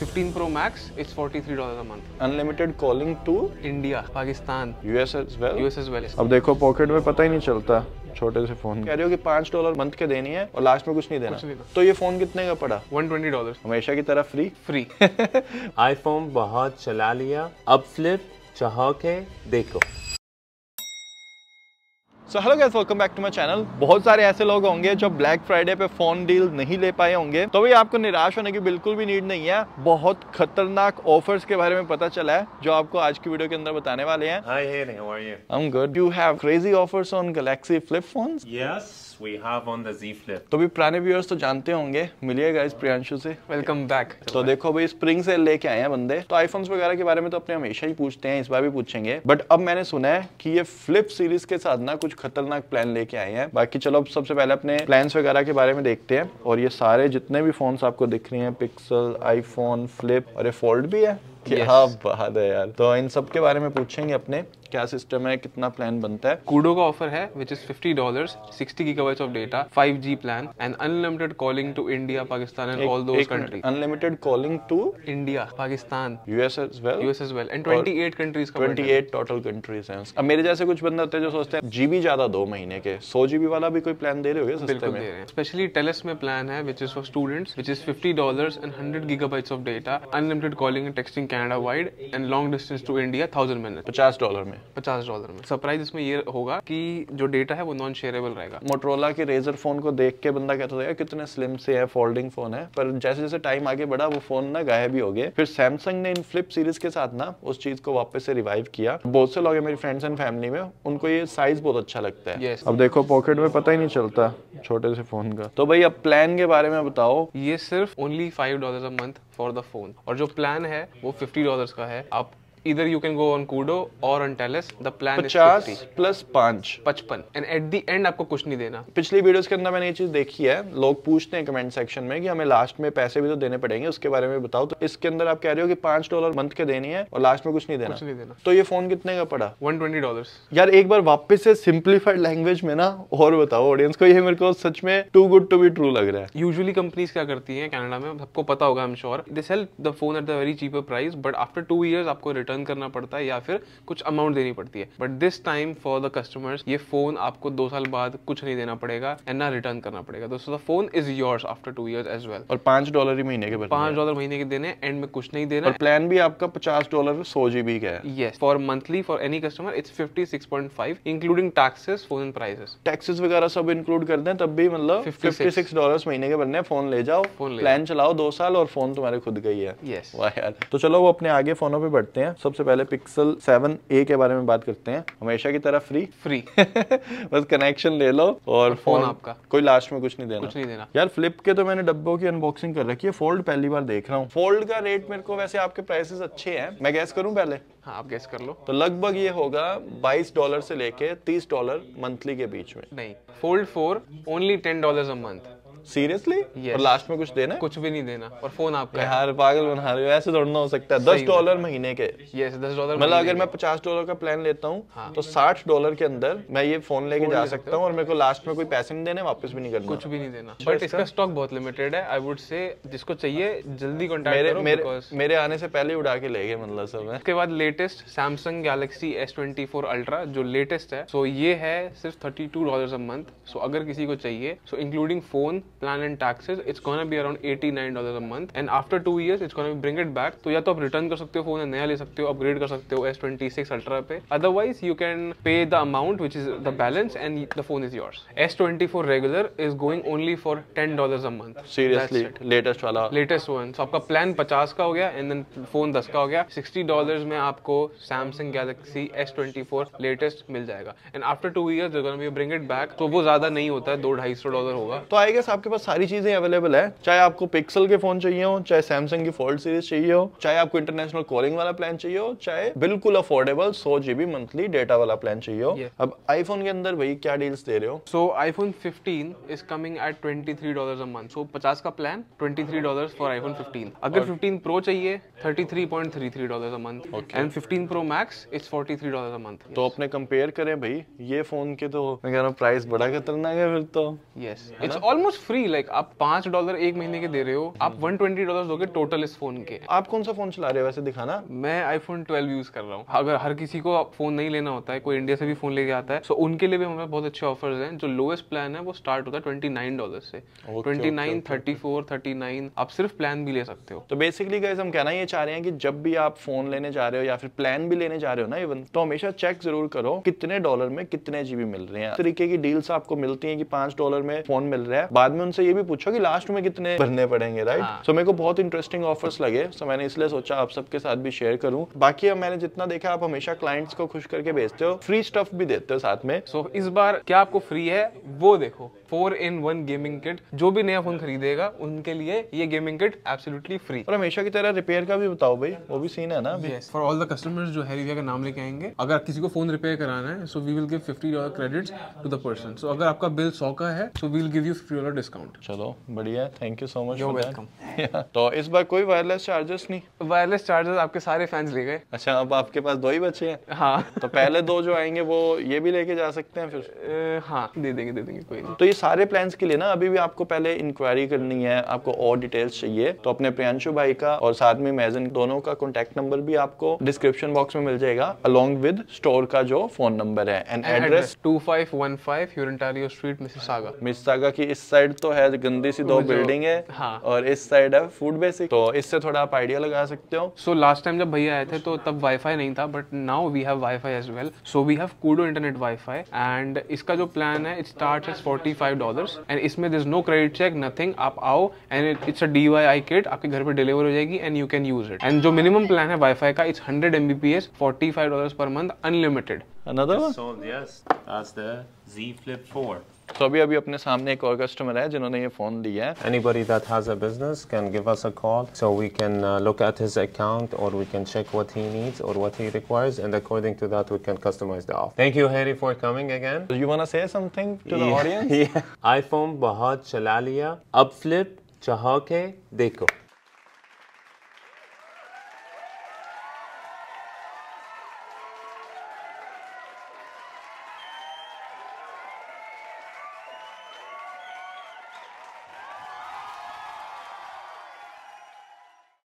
15 Pro Max is $43 a month. Unlimited calling to India, Pakistan, US as well. US as well. अब देखो pocket में पता ही नहीं चलता छोटे से फोन कह रहे हो कि पांच डॉलर मंथ के देनी है और लास्ट में कुछ नहीं देना, कुछ नहीं तो ये फोन कितने का पड़ा वन ट्वेंटी डॉलर हमेशा की तरह फ्री फ्री आईफोन बहुत चला लिया अब फ्लिप चाह के देखो so hello guys welcome back to my channel बहुत सारे ऐसे लोग होंगे जो ब्लैक फ्राइडे पे फोन डील नहीं ले पाए होंगे तो भी आपको निराश होने की बिल्कुल भी नीड नहीं है बहुत खतरनाक ऑफर्स के बारे में पता चला है जो आपको आज की वीडियो के अंदर बताने वाले हैं I am good you have crazy offers on Galaxy flip phones yes we have on the Z Flip. तो भी पुराने व्यूअर्स तो जानते होंगे मिलिएगा इस प्रियांशु से वेलकम बैक तो देखो भाई स्प्रिंग से लेके आए हैं बंदे तो आईफोन्स वगैरह के बारे में तो अपने हमेशा ही पूछते हैं इस बार भी पूछेंगे बट अब मैंने सुना है कि ये फ्लिप सीरीज के साथ ना कुछ खतरनाक प्लान लेके आए हैं बाकी चलो अब सबसे पहले अपने प्लान वगैरह के बारे में देखते हैं और ये सारे जितने भी फोन आपको दिख रहे हैं पिक्सल आईफोन फ्लिप और ये फोल्ड भी है क्या बात है यार तो इन सब के बारे में पूछेंगे अपने क्या सिस्टम है कितना प्लान बनता है कूडो का ऑफर है which is fifty dollar sixty gigabytes of data five G plan and unlimited calling to India Pakistan and all दो country unlimited calling to India Pakistan US as well US as well and twenty eight countries twenty eight total countries हैं अब मेरे जैसे कुछ बंदे होते हैं जो सोचते हैं जीबी ज्यादा दो महीने के सौ जीबी वाला भी कोई प्लान दे रहे हो बिल्कुल दे रहे हैं स्पेशली टेलस में प्लान है which is for students which is fifty dollar and hundred gigabytes of data unlimited calling and texting Canada wide and long distance to India thousand minute पचास डॉलर में पचास डॉलर में surprise इसमें ये होगा कि जो डेटा है वो नॉन शेयरेबल रहेगा मोटरोला के रेजर फोन को देख के बंदा कहता था कितने स्लिम से है फोल्डिंग फोन है पर जैसे जैसे टाइम आगे बढ़ा वो फोन ना गायब भी हो गए फिर सैमसंग ने इन फ्लिप सीरीज के साथ ना उस चीज को वापस से रिवाइव किया बहुत से लोग मेरी फ्रेंड्स एंड फैमिली में उनको ये साइज बहुत अच्छा लगता है yes. अब देखो पॉकेट में पता ही नहीं चलता छोटे से फोन का तो भाई अब प्लान के बारे में बताओ ये सिर्फ only five dollar a month for the phone और जो प्लान है वो फिफ्टी डॉलर का है आप either you can go on Kudo or on Talus. The plan 50 is 50 plus पाँच पचपन एंड एट दी एंड आपको कुछ नहीं देना पिछली वीडियोस के अंदर मैंने ये चीज देखी है लोग पूछते हैं कमेंट सेक्शन में कि हमें लास्ट में पैसे भी तो देने पड़ेंगे उसके बारे में बताओ तो इसके अंदर आप कह रहे हो कि पांच डॉलर मंथ के देनी है और लास्ट में कुछ नहीं देना कुछ नहीं देना तो ये फोन कितने का पड़ा वन ट्वेंटी डॉलर यार एक बार वापस से सिंप्लीफाइड लैंग्वेज में ना और बताओ ऑडियंस को ये मेरे को सच में too good to be true लग रहा है यूजुअली कंपनीज क्या करती है कैनेडा में सबको पता होगा I am sure they sell the phone at the very cheaper price but after two years आपको रिटर्न रिटर्न करना पड़ता है या फिर कुछ अमाउंट देनी पड़ती है but this time for the customers ये फोन आपको दो साल बाद कुछ नहीं देना पड़ेगा एंड ना रिटर्न करना पड़ेगा दोस्तों the phone is yours after two year as well और पांच डॉलर ही महीने के पांच डॉलर महीने के देने एंड में कुछ नहीं देना और प्लान भी आपका पचास डॉलर सौ जीबी का है yes for monthly for any customer it's fifty six point five including taxes phone and prices taxes वगैरह सब इंक्लूड कर दें तब भी मतलब फिफ्टी सिक्स डॉलर महीने के बनने फोन ले जाओ फोन प्लान चलाओ दो साल और फोन तुम्हारे खुद का ही है yes. वाह यार तो चलो वो अपने आगे फोनों पे बढ़ते हैं सबसे पहले पिक्सल सेवन ए के बारे में बात करते हैं हमेशा की तरह फ्री फ्री बस कनेक्शन ले लो और फोन आपका कोई लास्ट में कुछ नहीं देना कुछ नहीं देना यार फ्लिप के तो मैंने डब्बों की अनबॉक्सिंग कर रखी है फोल्ड पहली बार देख रहा हूँ फोल्ड का रेट मेरे को वैसे आपके प्राइसेस अच्छे हैं मैं गैस करूँ पहले हाँ आप गैस कर लो तो लगभग ये होगा 22 डॉलर से लेके 30 डॉलर मंथली के बीच में नहीं fold four only ten dollar a month seriously yes. और लास्ट में कुछ देना है? कुछ भी नहीं देना और फोन आपका यार पागल बना रहे हो ऐसे थोड़ा हो सकता है दस डॉलर महीने के यस दस डॉलर मतलब अगर मैं पचास डॉलर का प्लान लेता हूँ हाँ। तो साठ डॉलर के अंदर मैं ये फोन लेके जा सकता हूँ और मेरे को लास्ट में कोई पैसे नहीं देने वापस भी नहीं करना कुछ भी नहीं देना बट इसका स्टॉक बहुत लिमिटेड है आई वुड से जिसको चाहिए जल्दी कॉन्टेक्ट मेरे आने से पहले उड़ा के ले गए मतलब सब उसके बाद latest Samsung Galaxy S twenty four Ultra जो लेटेस्ट है सो ये है सिर्फ thirty two dollar a month so अगर किसी को चाहिए so including phone plan and taxes it's gonna be around eighty nine dollar a month and after two years it's gonna be bring it back तो या तो आप return कर सकते हो फोन नया ले सकते हो अपग्रेड कर सकते हो एस ट्वेंटी सिक्स अल्ट्रा पे otherwise you can pay the amount which is the balance and the phone is yours S twenty four regular is going only for ten dollar a month seriously latest वाला latest one so आपका plan पचास का हो गया and then phone दस का हो गया सिक्सटी डॉलर में आपको Samsung Galaxy S twenty four latest मिल जाएगा and after two year bring it back तो वो ज्यादा नहीं होता है दो ढाई सौ डॉलर होगा तो आई गेस आप आपके पास सारी चीजें अवेलेबल है चाहे आपको पिक्सल के फोन चाहिए हो चाहे सैमसंग की फोल्ड सीरीज चाहिए हो चाहे आपको इंटरनेशनल कॉलिंग वाला प्लान चाहिए हो चाहे बिल्कुल अफोर्डेबल सौ जीबी मंथली डेटा वाला प्लान चाहिए हो yeah. अब आईफोन के अंदर भाई क्या डील्स दे रहे हो so iPhone fifteen is coming at twenty three dollar month so पचास का plan twenty three dollar for iPhone fifteen अगर फिफ्टीन प्रो चाहिए thirty three point three three dollar month and fifteen pro max is forty three dollar month तो अपने compare करें भाई ये phone के तो मैं कह रहा हूँ प्राइस बड़ा खतरनाक है फिर तो yes it's almost free like आप पांच डॉलर एक महीने के दे रहे हो आप वन ट्वेंटी डॉलर दोगे टोटल इस फोन के आप कौन सा फोन चला रहे हो वैसे दिखाना मैं आईफोन ट्वेल्व यूज कर रहा हूँ अगर हर किसी को फोन नहीं लेना होता है कोई इंडिया से भी फोन लेके आता है सो उनके लिए भी हमारे बहुत अच्छे ऑफर है जो लोएस्ट प्लान है वो स्टार्ट होता है ट्वेंटी नाइन डॉलर से twenty nine thirty four thirty nine आप सिर्फ प्लान भी ले सकते हो तो बेसिकली गाइज हम कहना ये चाह रहे हैं कि जब भी आप फोन लेने जा रहे हो या फिर प्लान भी लेने जा रहे हो ना इवन तो हमेशा चेक जरूर करो कितने डॉलर में कितने जीबी मिल रहे हैं तरीके की डील्स आपको मिलती है कि पांच डॉलर में फोन मिल रहा है बाद में उनसे ये भी पूछा कि लास्ट में कितने भरने पड़ेंगे राइट हाँ। सो मेरे को बहुत इंटरेस्टिंग ऑफर्स लगे सो so, मैंने इसलिए सोचा आप सबके साथ भी शेयर करूं बाकी अब मैंने जितना देखा आप हमेशा क्लाइंट्स को खुश करके भेजते हो फ्री स्टफ भी देते हो साथ में सो so, इस बार क्या आपको फ्री है वो देखो four in one gaming kit जो भी नया फोन खरीदेगा उनके लिए ये गेमिंग किट एब्सोल्युटली फ्री और हमेशा की तरह रिपेयर का भी बताओ भाई वो भी सीन है ना फॉर ऑल द कस्टमर्स जो है का नाम लेके आएंगे अगर किसी को फोन रिपेयर कराना है so we will give fifty dollar credit to the person so अगर आपका बिल सौ का है so we will give you fifty dollar discount discount चलो बढ़िया thank you so much welcome तो इस बार कोई वायरलेस चार्जर्स नहीं वायरलेस चार्जर्स आपके सारे फैंस ले गए अच्छा अब आपके पास दो ही बचे हैं हाँ तो पहले दो जो आएंगे वो ये भी लेके जा सकते हैं फिर हाँ दे देंगे दे देंगे कोई नहीं तो ये सारे प्लान के लिए ना अभी भी आपको पहले इंक्वायरी करनी है आपको और डिटेल्स चाहिए तो अपने प्रियांशु भाई का और साथ में मैजन दोनों का कॉन्टेक्ट नंबर भी आपको डिस्क्रिप्शन बॉक्स में मिल जाएगा अलॉन्ग विद स्टोर का जो फोन नंबर है and address two five one five street Mississauga Mississauga की इस साइड तो है गंदी सी दो बिल्डिंग है हाँ। और इस साइड है फूड बेसिक तो इससे थोड़ा आप आइडिया लगा सकते हो सो लास्ट टाइम जब भैया आए थे तो तब वाईफाई नहीं था but now we have WiFi as well so we have Koodo internet WiFi and इसका जो प्लान है it start as forty five dollar and इसमें this no credit check nothing आप आओ and it's a D I Y kit आपके घर पर deliver हो जाएगी and you can use it and जो मिनिमम प्लान है वाईफाई का it's hundred M B P S forty five dollar पर month unlimited Another one? So yes, that's the Z Flip 4. So, we अभी अपने सामने anybody that has a business can give us a call so we can uh, look at his account or we can check what he needs or what he requires and according to that we can customize the offer thank you Harry for coming again do you want to say something to yeah, the audience yeah iPhone bahut chalaliya upflip chahake dekho